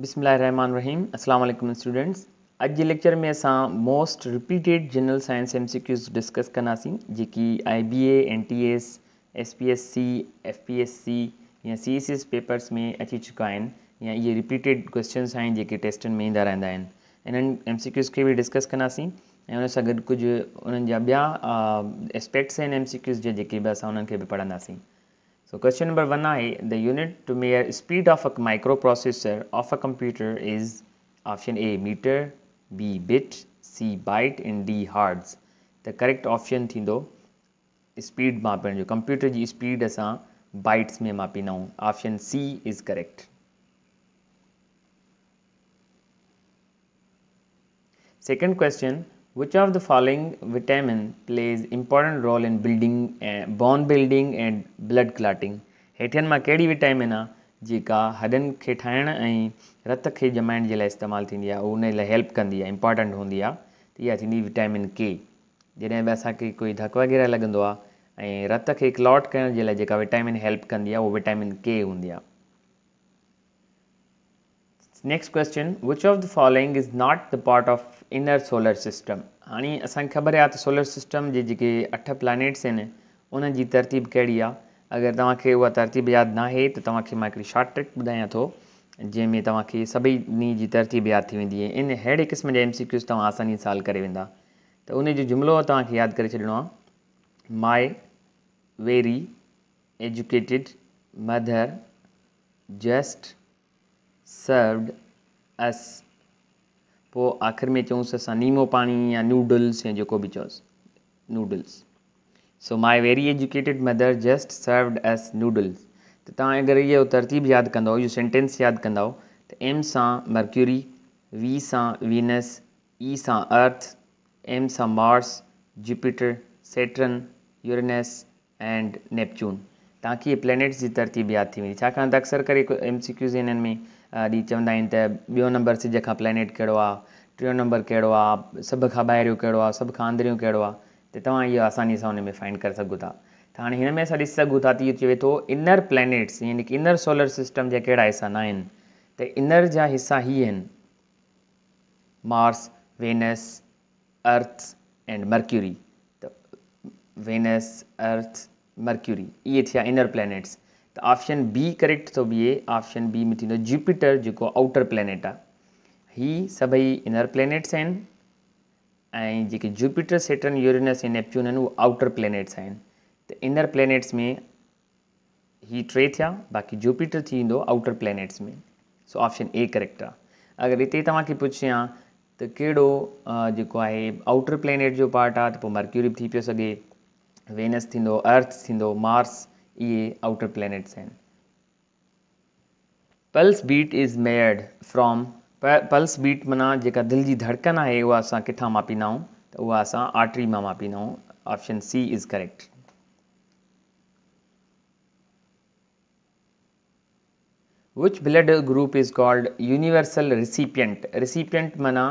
बस्मि अल रहन रहीम असलम स्टूडेंट्स अॼु जे लेक्चर में असां most repeated general science MCQs discuss कंदासीं जेकी I B A N T S S P S C F P S C या सी پیپرز पेपर्स में अची चुका आहिनि या इहे रिपीटेड क्वेश्चन्स आहिनि जेके टेस्टनि में ईंदा रहंदा आहिनि इन्हनि एम सीक्यूज़ खे बि डिस्कस कंदासीं ऐं उनसां गॾु कुझु उन्हनि जा ॿिया एस्पेक्ट्स आहिनि एम सीक्यूज़ जा जेके बि असां उन्हनि खे बि पढ़ंदासीं So question number 1i, the unit to measure speed of a microprocessor of a computer is option A meter, B bit, C byte and D hertz. The correct option थींदो speed मापण jo computer ji speed असां bytes mein मापींदा आहियूं Option C is correct. Second question. Which of the following vitamin plays important role in building ऐं बॉन building ऐं blood clotting हेठियुनि मां कहिड़ी vitamin आहे जेका हॾनि खे ठाहिण ऐं रत खे जमाइण जे लाइ इस्तेमालु थींदी आहे उहा उनजे लाइ हेल्प कंदी आहे इम्पोटेंट हूंदी आहे त इहा थींदी विटामिन के जॾहिं बि असांखे कोई धक वग़ैरह लॻंदो आहे ऐं रत खे क्लॉट करण जे लाइ जेका विटामिन हेल्प कंदी आहे उहा विटामिन के हूंदी आहे next question which of the following is not the part of inner solar system हाँ असांखे ख़बर आ त सोलर सिस्टम के जी अठ प्लैनिट्स आहिनि उन्हनि तरतीब कड़ी आ अगर तव्हांखे वह तरतीब याद ना है तो मां शॉर्ट ट्रिक ॿुधायां तो जैमें तव्हांखे सभी की तरतीब याद थी वी इन अड़े क़िस्म जा एम सीक्यूस तव्हां आसानी साल करे तो त उनजो जुमिलो आहे तव्हांखे यादि करे my very educated mother just served us पोइ आख़िरि में चऊंसि असां नीमो पाणी या नूडल्स या जेको बि चओसि noodles so my very educated mother just served us noodles त तव्हां अगरि इहो तरतीब यादि कंदव इहो सेंटेंस यादि कंदव त एम सां मर्क्यूरी वी सां वीनस ई e सां अर्थ एम सां Mars Jupiter Saturn Uranus and Neptune ताकि इहे प्लेनिट्स तरतीब तरतीबात थी वेंदी छाकाणि त अक्सर करे एम सी सीक्यूज़ इन में ॾींहुं चवंदा आहिनि त ॿियों नंबर सिज खां प्लेनिट कहिड़ो आहे टियों नंबर कहिड़ो आहे सभु खां ॿाहिरियों कहिड़ो आहे सभु खां अंदरियूं कहिड़ो आहे त तव्हां इहो आसानी सां हुन में फाइंड करे सघो था त हाणे हिन में असां ॾिसी सघूं था त इहो चवे थो इनर प्लेनिट्स यानी कि इनर सोलर सिस्टम जा कहिड़ा हिसा न आहिनि त इनर जा हिसा ई आहिनि Mars Venus Earth and Mercury त वेनस अर्थ मर्क्यूरी इहे थिया इनर प्लैनेट्स त ऑप्शन बी करेक्ट थो बीहे ऑप्शन बी में थींदो जुपिटर जेको आउटर प्लैनेट आहे ही सभई इनर प्लैनेट्स आहिनि ऐं जेके जुपिटर सेटर यूरिनस ऐं नेपच्यून आहिनि उहे आउटर प्लैनेट्स आहिनि त इनर प्लैनेट्स में ही टे थिया बाक़ी जुपिटर थी वेंदो आउटर प्लैनेट्स में सो ऑप्शन ए करेक्ट आहे अगरि हिते तव्हांखे पुछियां त कहिड़ो जेको आहे आउटर प्लैनेट जो पार्ट आहे त पोइ मर्क्यूरी थी पियो सघे वेनस थींदो अर्थ थींदो मार्स इहे आउटर प्लेनेट्स आहिनि pulse beat is made from प पल्स बीट माना जेका दिलि जी धड़कन आहे उहा असां किथां मापींदाऊं त उहा असां आर्ट्री मां मापींदाऊं option C exact which blood group is called universal recipient recipient माना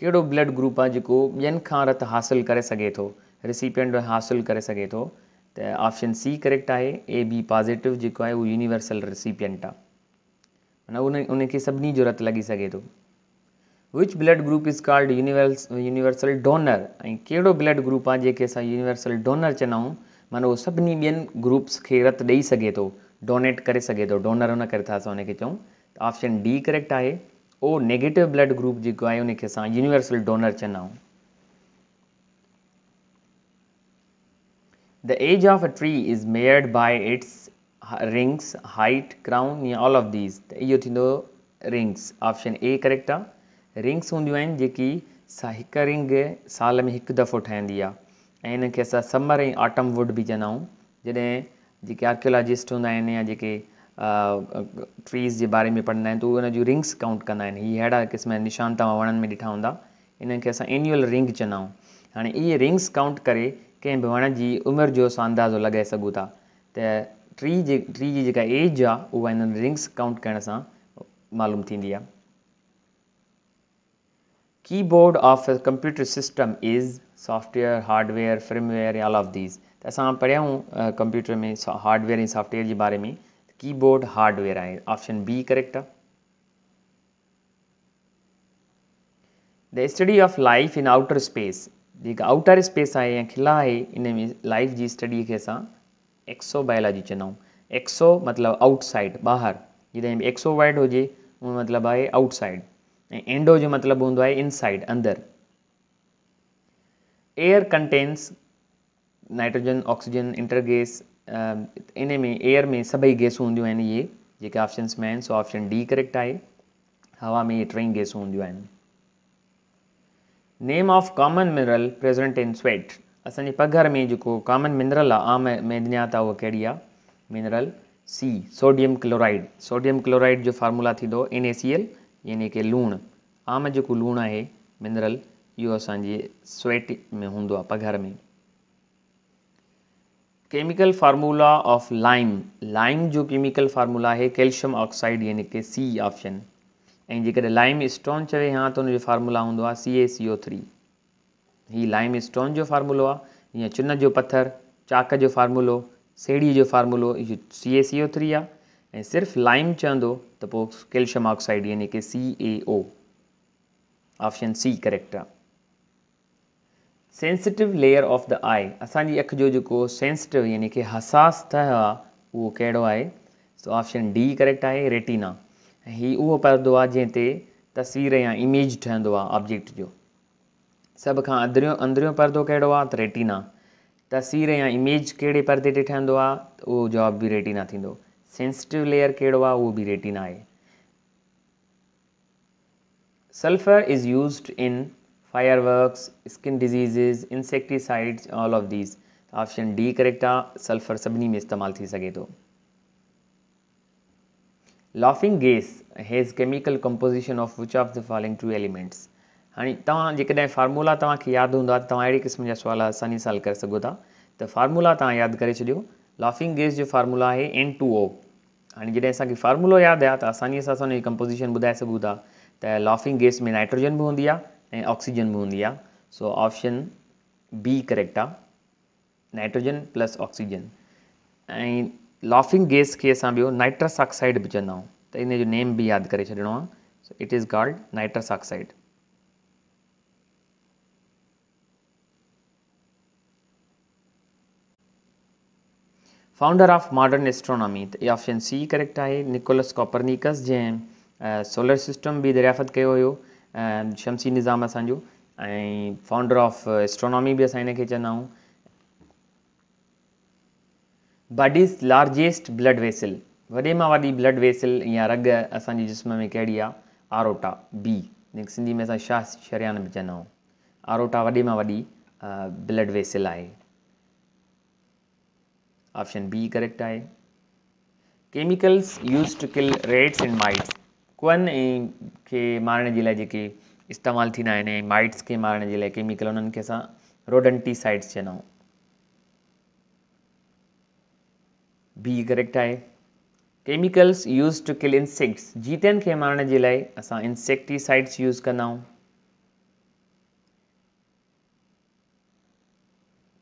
कहिड़ो ब्लड ग्रुप आहे जेको ॿियनि खां रतु हासिलु करे सघे थो रिसीपियंट हासिलु करे सघे थो त ऑप्शन सी करेक्ट आहे ए बी पॉज़िटिव जेको आहे उहो यूनिवर्सल रिसीपियंट आहे माना उन उनखे सभिनी जो रतु लॻी सघे थो which blood group is called universe universal donor ऐं कहिड़ो ब्लड ग्रुप आहे जेके असां यूनिवर्सल डोनर चवंदा आहियूं माना उहो सभिनी ॿियनि ग्रुप्स खे रतु ॾेई सघे थो डोनेट करे सघे थो डोनर उन करे था असां उनखे चऊं त ऑप्शन डी करेक्ट आहे ओ नेगेटिव ब्लड ग्रुप जेको आहे उनखे असां यूनिवर्सल डोनर चवंदा आहियूं The age of a tree is measured by its rings, height, crown and all of these. त इहो थींदो Option A. Rings करेक्ट आहे रिंग्स हूंदियूं आहिनि जेकी हिकु रिंग साल में हिकु दफ़ो ठहंदी आहे ऐं इन खे असां समर ऐं ऑटम वुड बि चवंदा आहियूं जॾहिं जेके आर्कियोलॉजिस्ट हूंदा आहिनि या जेके ट्रीज़ जे बारे में पढ़ंदा आहिनि त उहे उन जूं रिंग्स काउंट कंदा आहिनि इहे अहिड़ा क़िस्म जा निशान तव्हां वणनि में ॾिठा हूंदा इनखे असां एनुअल रिंग चवंदा आहियूं हाणे रिंग्स काउंट करे कंहिं बि वण जी उमिरि जो असां अंदाज़ो लॻाए सघूं था त ट्री जे ट्री जी जेका एज आहे उहा हिननि रिंग्स काउंट करण सां मालूम थींदी आहे keyboard of computer system is software hardware firmware all of these त असां पढ़ियाऊं कंप्यूटर में हार्डवेयर ऐं सॉफ्टवेयर जे बारे में कीबोर्ड हार्डवेयर आहे ऑप्शन बी करेक्ट आहे the study of life in outer space जेका आउटर स्पेस आहे या ख़िला आहे इन में लाइफ जी स्टडी खे असां एक्सो बायोलॉजी चवंदा आहियूं एक्सो मतिलबु आउटसाइड ॿाहिरि जॾहिं बि एक्सो वाइड हुजे उहो मतिलबु आहे आउटसाइड ऐं एंडो जो मतिलबु हूंदो आहे इनसाइड अंदरि air contains nitrogen oxygen inert gas in में एयर में सभई गैसूं हूंदियूं आहिनि इहे जेके ऑप्शन्स में आहिनि सो ऑप्शन डी करेक्ट आहे हवा में इहे टई गैसूं हूंदियूं आहिनि name of common mineral present in sweat असांजे पघर में जेको कॉमन मिनरल आहे आम में ॾिना त उहा कहिड़ी आहे mineral C sodium chloride sodium chloride जो फॉर्मुला थींदो एन ए सी एल यानी की लूणु आम जेको लूणु आहे मिनरल इहो असांजे स्वेट में हूंदो आहे पघर में chemical formula of lime lime जो केमिकल फॉर्मुला आहे कैल्शियम ऑक्साइड यानी की सी ऑप्शन ऐं जेकॾहिं लाइम स्टोन चवे हा त उनजो फार्मूला हूंदो आहे C A C O three हीउ लाइम स्टोन जो फार्मूलो आहे हीअं चुन जो पथर चाक जो फार्मूलो सेड़ीअ जो फार्मूलो इहो C A C O three आहे ऐं सिर्फ़ु लाइम चवंदो त पोइ कैल्शियम ऑक्साइड यानी की C A O option C correct आहे sensitive layer of the eye असांजी अखि जो जेको सेंसिटिव यानी की हसास त आहे उहो कहिड़ो आहे सो ऑप्शन डी करेक्ट आहे रेटिना हीउ उहो परदो आहे जंहिं ते तस्वीर या इमेज ठहंदो आहे ऑब्जेक्ट जो सभ खां अंदरियों अंदरियों परदो कहिड़ो आहे त रेटीना तस्वीर या इमेज कहिड़े परदे ते ठहंदो आहे उहो जवाब बि रेटीना थींदो सेंसिटिव लेयर कहिड़ो आहे उहो बि रेटीना आहे sulphur is used in fireworks skin diseases insecticides all of these option D correct आहे सल्फर सभिनी में इस्तेमालु थी सघे थो laughing gas has chemical composition of which of the following two elements हाणे तव्हां जेकॾहिं फॉर्मुला तव्हांखे यादि हूंदो आहे त तव्हां अहिड़े क़िस्म जा सुवाल आसानी सां करे सघो था त फार्मुला तव्हां यादि करे छॾियो लाफिंग गैस जो फार्मुला आहे एन टू ओ हाणे जॾहिं असांखे फॉर्मुला यादि आहे त आसानी सां असां हुनजी कंपोज़ीशन ॿुधाए सघूं था त लाफिंग गैस में नाइट्रोजन बि हूंदी आहे ऐं ऑक्सीजन बि हूंदी आहे सो ऑप्शन बी करेक्ट आहे नाइट्रोजन प्लस ऑक्सीजन ऐं लॉफिंग गैस खे असां ॿियो नाइट्रस ऑक्साइड बि चवंदा आहियूं त इन जो नेम बि यादि करे छॾिणो आहे it is called nitrous oxide founder of modern astronomy त इहा ऑप्शन सी करेक्ट आहे निकोलस कॉपरनिकस जंहिं सोलर सिस्टम बि दरियाफ़त कयो हुयो शमसी निज़ाम असांजो ऐं फाउंडर ऑफ एस्ट्रोनॉमी बि असां इनखे चवंदा आहियूं बॉडीज़ लार्जेस्ट ब्लड वेसल वॾे मां वॾी ब्लड वेसल या रग असांजे जिस्म में कहिड़ी आहे आरोटा बी सिंधी में असां छान चवंदाऊं आरोटा वॾे मां वॾी ब्लड वेसल आहे ऑप्शन बी करेक्ट आहे chemicals use to kill rats and mites कुअनि ऐं खे मारण जे लाइ जेके इस्तेमालु थींदा आहिनि ऐं माइट्स खे मारण जे लाइ केमिकल उन्हनि खे असां रोडंटीसाइड्स चवंदाऊं बी करेक्ट आहे chemicals use to kill insects जीतनि खे मारण जे लाइ असां इंसेक्टिसाइड्स यूज़ कंदाऊं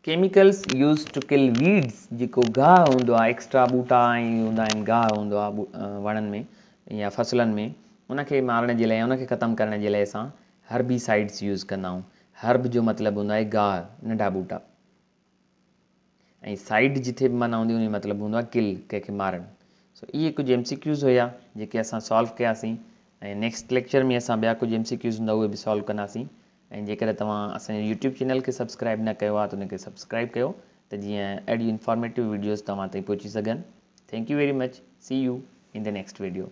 chemicals use to kill weeds जेको गाह हूंदो आहे एक्स्ट्रा ॿूटा हूंदा आहिनि गाहु हूंदो आहे वणनि में या फ़सुलनि में उनखे मारण जे लाइ हुनखे ख़तमु करण जे लाइ असां हर्बीसाइड्स यूज़ कंदा आहियूं हर्ब जो मतिलबु हूंदो आहे गाहु नंढा बूटा ऐं साइड जिथे बि माना हूंदी हुई मतिलबु हूंदो आहे किल कंहिंखे मारणु सो इहे कुझु एम सी क्यूज़ हुया जेके असां सॉल्व कयासीं ऐं नेक्स्ट लेक्चर में असां ॿिया कुझु एम सी क्यूज़ हूंदा उहे बि सॉल्व कंदासीं ऐं जेकॾहिं तव्हां असांजे यूट्यूब चैनल खे सब्सक्राइब न कयो आहे त हुनखे सब्सक्राइब कयो त जीअं अहिड़ियूं इंफॉर्मेटिव वीडियोज़ तव्हां ताईं पहुची सघनि thank you very much see you in the next video